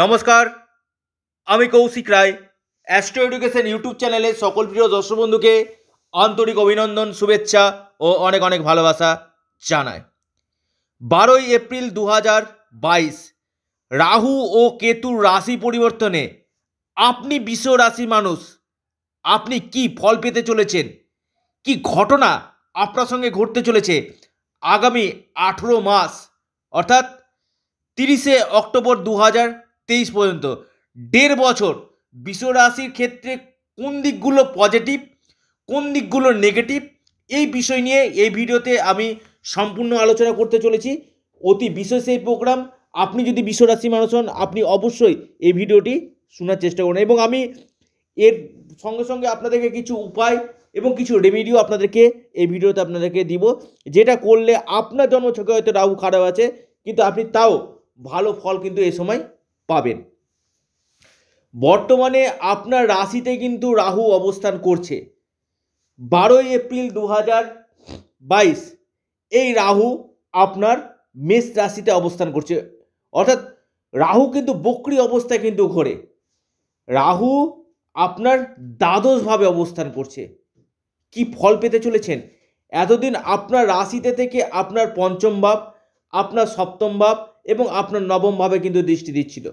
নমস্কার আমি Koushik Roy astro education YouTube চ্যানেলে সকল প্রিয় দর্শক বন্ধুকে আন্তরিক অভিনন্দন শুভেচ্ছা ও অনেক অনেক ভালোবাসা জানায় বারোই এপ্রিল দু বাইশ রাহু ও কেতুর রাশি পরিবর্তনে আপনি বিশ্ব রাশি মানুষ আপনি কি ফল পেতে চলেছেন কি ঘটনা আপনার সঙ্গে ঘটতে চলেছে আগামী আঠেরো মাস অর্থাৎ তিরিশে অক্টোবর দু তেইশ পর্যন্ত দেড় বছর বিশ্ব রাশির ক্ষেত্রে কোন দিকগুলো পজিটিভ কোন দিকগুলো নেগেটিভ এই বিষয় নিয়ে এই ভিডিওতে আমি সম্পূর্ণ আলোচনা করতে চলেছি অতি বিশেষ এই প্রোগ্রাম আপনি যদি বিশ্বরাশি মানুষ হন আপনি অবশ্যই এই ভিডিওটি শোনার চেষ্টা করুন এবং আমি এর সঙ্গে সঙ্গে আপনাদেরকে কিছু উপায় এবং কিছু রেমিডিও আপনাদেরকে এই ভিডিওতে আপনাদেরকে দিব যেটা করলে আপনার জন্ম জন্মছকে হয়তো রাহু খারাপ আছে কিন্তু আপনি তাও ভালো ফল কিন্তু এ সময় পাবেন বর্তমানে আপনার রাশিতে কিন্তু রাহু অবস্থান করছে বারোই এপ্রিল দু বাইশ এই রাহু আপনার মেষ রাশিতে অবস্থান করছে অর্থাৎ রাহু কিন্তু বকরি অবস্থায় কিন্তু ঘোরে রাহু আপনার দ্বাদশভাবে অবস্থান করছে কি ফল পেতে চলেছেন এতদিন আপনার রাশিতে থেকে আপনার পঞ্চম ভাব আপনার সপ্তম ভাব এবং আপনার নবমভাবে কিন্তু দৃষ্টি দিচ্ছিল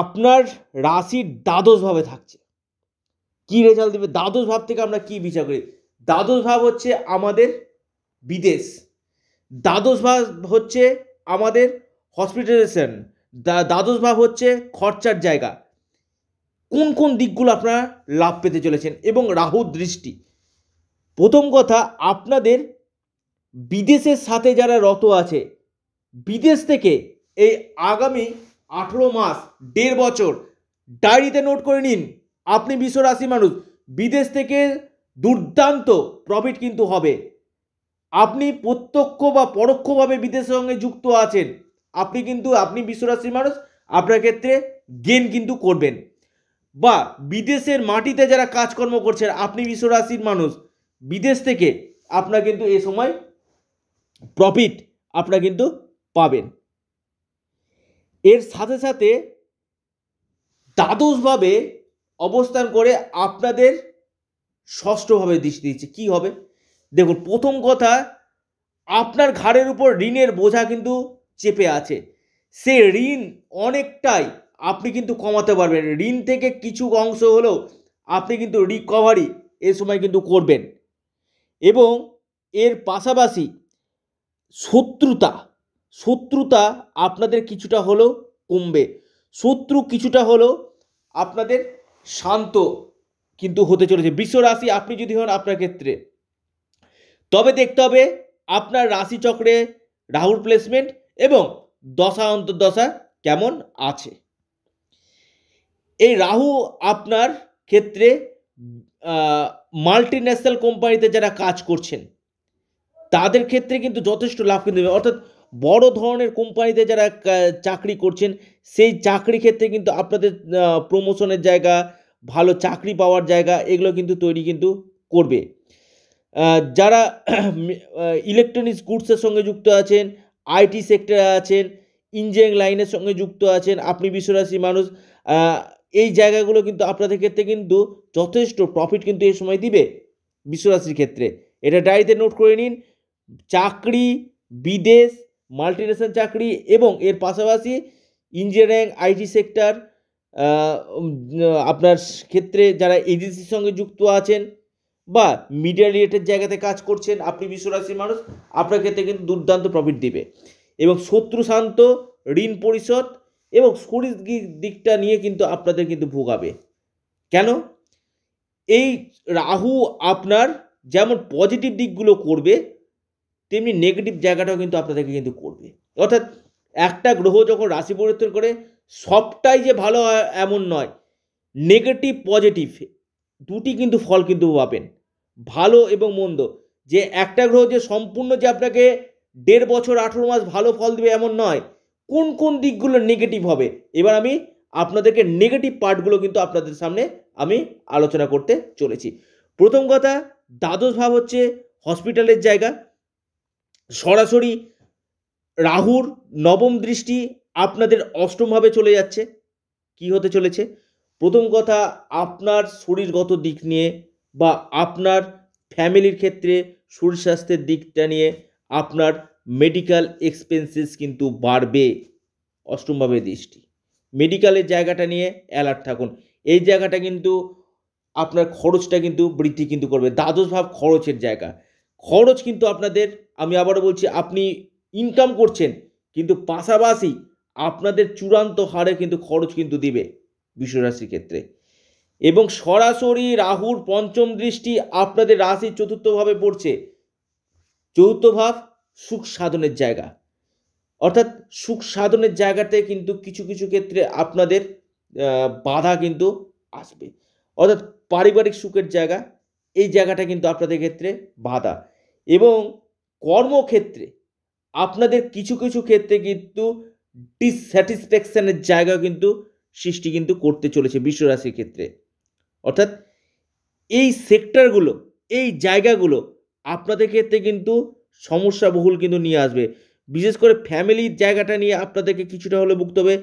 আপনার রাশির দ্বাদশভাবে থাকছে কি রেজাল্ট দেবে দ্বাদশ ভাব থেকে আমরা কি বিচার করি দ্বাদশ ভাব হচ্ছে আমাদের বিদেশ দ্বাদশ ভাব হচ্ছে আমাদের হসপিটালেশন দ্বাদশ ভাব হচ্ছে খরচার জায়গা কোন কোন দিকগুলো আপনারা লাভ পেতে চলেছেন এবং রাহু দৃষ্টি প্রথম কথা আপনাদের বিদেশের সাথে যারা রত আছে বিদেশ থেকে এই আগামী আঠেরো মাস দেড় বছর ডায়েরিতে নোট করে নিন আপনি বিশ্বরাশি মানুষ বিদেশ থেকে দুর্দান্ত প্রফিট কিন্তু হবে আপনি প্রত্যক্ষ বা পরোক্ষভাবে বিদেশের সঙ্গে যুক্ত আছেন আপনি কিন্তু আপনি বিশ্বরাশি মানুষ আপনার ক্ষেত্রে গেন কিন্তু করবেন বা বিদেশের মাটিতে যারা কাজকর্ম করছেন আপনি বিশ্বরাশির মানুষ বিদেশ থেকে আপনার কিন্তু এ সময় প্রফিট আপনারা কিন্তু পাবেন এর সাথে সাথে দ্বাদশভাবে অবস্থান করে আপনাদের ষষ্ঠভাবে দৃষ্টি দিচ্ছে কি হবে দেখুন প্রথম কথা আপনার ঘাড়ের উপর ঋণের বোঝা কিন্তু চেপে আছে সে ঋণ অনেকটাই আপনি কিন্তু কমাতে পারবেন ঋণ থেকে কিছু অংশ হলেও আপনি কিন্তু রিকভারি এ সময় কিন্তু করবেন এবং এর পাশাপাশি শত্রুতা শত্রুতা আপনাদের কিছুটা হলো কমবে শত্রু কিছুটা হলো আপনাদের শান্ত কিন্তু হতে চলেছে বিশ্ব রাশি আপনি যদি হন আপনার ক্ষেত্রে তবে দেখতে হবে আপনার রাশি চক্রে রাহুর প্লেসমেন্ট এবং দশা অন্তর্দশা কেমন আছে এই রাহু আপনার ক্ষেত্রে মাল্টিন্যাশনাল কোম্পানিতে যারা কাজ করছেন তাদের ক্ষেত্রে কিন্তু যথেষ্ট লাভ কিন্তু অর্থাৎ বড় ধরনের কোম্পানিতে যারা চাকরি করছেন সেই চাকরি ক্ষেত্রে কিন্তু আপনাদের প্রমোশনের জায়গা ভালো চাকরি পাওয়ার জায়গা এগুলো কিন্তু তৈরি কিন্তু করবে যারা ইলেকট্রনিক্স গুডসের সঙ্গে যুক্ত আছেন আইটি সেক্টরে আছেন ইঞ্জিনিয়ারিং লাইনের সঙ্গে যুক্ত আছেন আপনি বিশ্বরাশি মানুষ এই জায়গাগুলো কিন্তু আপনাদের ক্ষেত্রে কিন্তু যথেষ্ট প্রফিট কিন্তু এই সময় দিবে বিশ্বরাশির ক্ষেত্রে এটা ডায়েরিতে নোট করে নিন চাকরি বিদেশ মাল্টিনেশনাল চাকরি এবং এর পাশাপাশি ইঞ্জিনিয়ারিং আইটি সেক্টর আপনার ক্ষেত্রে যারা এজেন্সির সঙ্গে যুক্ত আছেন বা মিডিয়া রিলেটেড জায়গাতে কাজ করছেন আপনি বিশ্বরাশির মানুষ আপনার ক্ষেত্রে কিন্তু দুর্দান্ত প্রফিট দিবে এবং শত্রু শান্ত ঋণ পরিশোধ এবং শরীর দিকটা নিয়ে কিন্তু আপনাদের কিন্তু ভোগাবে কেন এই রাহু আপনার যেমন পজিটিভ দিকগুলো করবে তেমনি নেগেটিভ জায়গাটাও কিন্তু আপনাদেরকে কিন্তু করবে অর্থাৎ একটা গ্রহ যখন রাশি পরিবর্তন করে সবটাই যে ভালো এমন নয় নেগেটিভ পজিটিভ দুটি কিন্তু ফল কিন্তু পাবেন ভালো এবং মন্দ যে একটা গ্রহ যে সম্পূর্ণ যে আপনাকে দেড় বছর আঠেরো মাস ভালো ফল দেবে এমন নয় কোন কোন দিকগুলো নেগেটিভ হবে এবার আমি আপনাদেরকে নেগেটিভ পার্টগুলো কিন্তু আপনাদের সামনে আমি আলোচনা করতে চলেছি প্রথম কথা দ্বাদশ ভাব হচ্ছে হসপিটালের জায়গা সরাসরি রাহুর নবম দৃষ্টি আপনাদের অষ্টমভাবে চলে যাচ্ছে কি হতে চলেছে প্রথম কথা আপনার শরীরগত দিক নিয়ে বা আপনার ফ্যামিলির ক্ষেত্রে শরীর স্বাস্থ্যের দিকটা নিয়ে আপনার মেডিকেল এক্সপেন্সেস কিন্তু বাড়বে অষ্টমভাবে দৃষ্টি মেডিকেলের জায়গাটা নিয়ে অ্যালার্ট থাকুন এই জায়গাটা কিন্তু আপনার খরচটা কিন্তু বৃদ্ধি কিন্তু করবে দ্বাদশ ভাব খরচের জায়গা খরচ কিন্তু আপনাদের আমি আবারও বলছি আপনি ইনকাম করছেন কিন্তু পাশাপাশি আপনাদের চূড়ান্ত হারে কিন্তু খরচ কিন্তু দিবে বিশ্বরাশির ক্ষেত্রে এবং সরাসরি রাহুর পঞ্চম দৃষ্টি আপনাদের রাশির চতুর্থভাবে পড়ছে চতুর্থ ভাব সুখ সাধনের জায়গা অর্থাৎ সুখ সাধনের জায়গাতে কিন্তু কিছু কিছু ক্ষেত্রে আপনাদের বাধা কিন্তু আসবে অর্থাৎ পারিবারিক সুখের জায়গা এই জায়গাটা কিন্তু আপনাদের ক্ষেত্রে বাধা এবং কর্মক্ষেত্রে আপনাদের কিছু কিছু ক্ষেত্রে কিন্তু ডিসস্যাটিসফ্যাকশানের জায়গা কিন্তু সৃষ্টি কিন্তু করতে চলেছে বিশ্বরাশির ক্ষেত্রে অর্থাৎ এই সেক্টরগুলো এই জায়গাগুলো আপনাদের ক্ষেত্রে কিন্তু সমস্যা বহুল কিন্তু নিয়ে আসবে বিশেষ করে ফ্যামিলির জায়গাটা নিয়ে আপনাদেরকে কিছুটা হলে ভুগতে হবে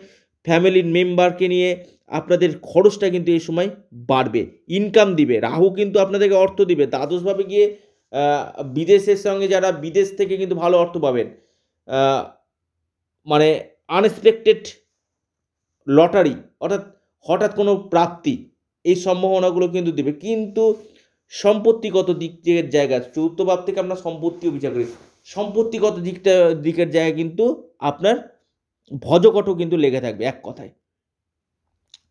ফ্যামিলির মেম্বারকে নিয়ে আপনাদের খরচটা কিন্তু এই সময় বাড়বে ইনকাম দিবে রাহু কিন্তু আপনাদেরকে অর্থ দিবে দ্বাদশভাবে গিয়ে বিদেশের সঙ্গে যারা বিদেশ থেকে কিন্তু ভালো অর্থ পাবেন মানে আনএক্সপেক্টেড লটারি অর্থাৎ হঠাৎ কোনো প্রাপ্তি এই সম্ভাবনাগুলো কিন্তু দেবে কিন্তু সম্পত্তিগত দিক থেকে জায়গা চতুর্থ ভাব থেকে আপনার সম্পত্তিও বিচার করি সম্পত্তিগত দিকটা দিকের জায়গা কিন্তু আপনার ভজকটও কিন্তু লেগে থাকবে এক কথায়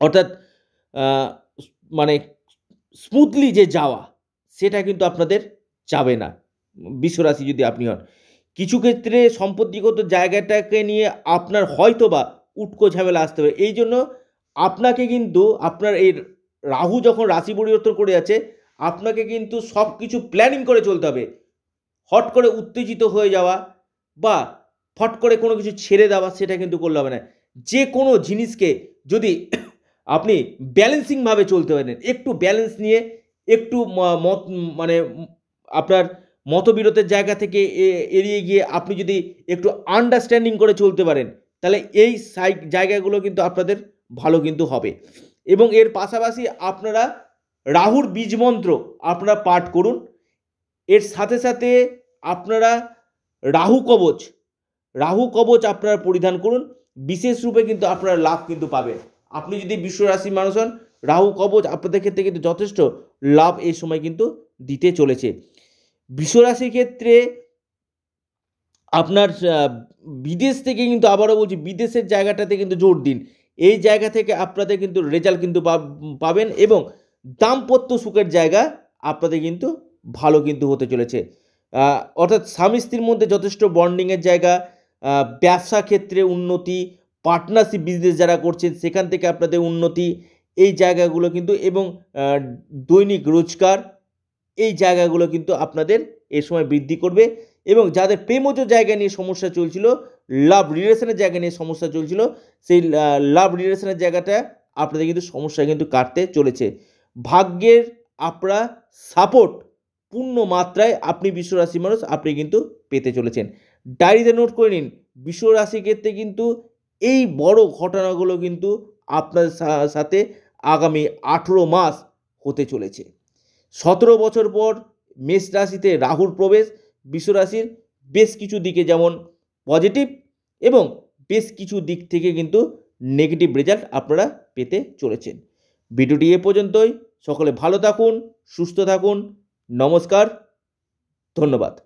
অর্থাৎ মানে স্মুথলি যে যাওয়া সেটা কিন্তু আপনাদের চাবে না বিশ্বরাশি যদি আপনি হন কিছু ক্ষেত্রে সম্পত্তিগত জায়গাটাকে নিয়ে আপনার হয়তো বা উটকো ঝামেলা আসতে পারে এই জন্য আপনাকে কিন্তু আপনার এই রাহু যখন রাশি পরিবর্তন করে আছে আপনাকে কিন্তু সব কিছু প্ল্যানিং করে চলতে হবে হট করে উত্তেজিত হয়ে যাওয়া বা ফট করে কোনো কিছু ছেড়ে দেওয়া সেটা কিন্তু করলে হবে না যে কোনো জিনিসকে যদি আপনি ব্যালেন্সিংভাবে চলতে পারেন একটু ব্যালেন্স নিয়ে একটু মত মানে আপনার মতবিরোধের জায়গা থেকে এড়িয়ে গিয়ে আপনি যদি একটু আন্ডারস্ট্যান্ডিং করে চলতে পারেন তাহলে এই সাই জায়গাগুলো কিন্তু আপনাদের ভালো কিন্তু হবে এবং এর পাশাপাশি আপনারা রাহুর বীজ মন্ত্র আপনারা পাঠ করুন এর সাথে সাথে আপনারা রাহু কবচ রাহু কবচ আপনারা পরিধান করুন বিশেষ রূপে কিন্তু আপনারা লাভ কিন্তু পাবে আপনি যদি বিশ্ব রাশির মানুষ হন রাহু কবচ আপনাদের ক্ষেত্রে কিন্তু যথেষ্ট লাভ এই সময় কিন্তু দিতে চলেছে বিশ্বরাশির ক্ষেত্রে আপনার বিদেশ থেকে কিন্তু আবারও বলছি বিদেশের জায়গাটাতে কিন্তু জোর দিন এই জায়গা থেকে আপনাদের কিন্তু রেজাল্ট কিন্তু পাবেন এবং দাম্পত্য সুখের জায়গা আপনাদের কিন্তু ভালো কিন্তু হতে চলেছে অর্থাৎ স্বামী স্ত্রীর মধ্যে যথেষ্ট বন্ডিংয়ের জায়গা ব্যবসা ক্ষেত্রে উন্নতি পার্টনারশিপ বিজনেস যারা করছেন সেখান থেকে আপনাদের উন্নতি এই জায়গাগুলো কিন্তু এবং দৈনিক রোজগার এই জায়গাগুলো কিন্তু আপনাদের এ সময় বৃদ্ধি করবে এবং যাদের প্রেমজ জায়গা নিয়ে সমস্যা চলছিল লাভ রিলেশনের জায়গা নিয়ে সমস্যা চলছিল সেই লাভ রিলেশনের জায়গাটা আপনাদের কিন্তু সমস্যা কিন্তু কাটতে চলেছে ভাগ্যের আপনারা সাপোর্ট পূর্ণ মাত্রায় আপনি বিশ্বরাশি মানুষ আপনি কিন্তু পেতে চলেছেন ডায়েরিতে নোট করে নিন বিশ্বরাশি ক্ষেত্রে কিন্তু এই বড় ঘটনাগুলো কিন্তু আপনার সাথে আগামী আঠেরো মাস হতে চলেছে সতেরো বছর পর মেষ রাশিতে রাহুর প্রবেশ বিশ্বরাশির বেশ কিছু দিকে যেমন পজিটিভ এবং বেশ কিছু দিক থেকে কিন্তু নেগেটিভ রেজাল্ট আপনারা পেতে চলেছেন ভিডিওটি এ পর্যন্তই সকলে ভালো থাকুন সুস্থ থাকুন নমস্কার ধন্যবাদ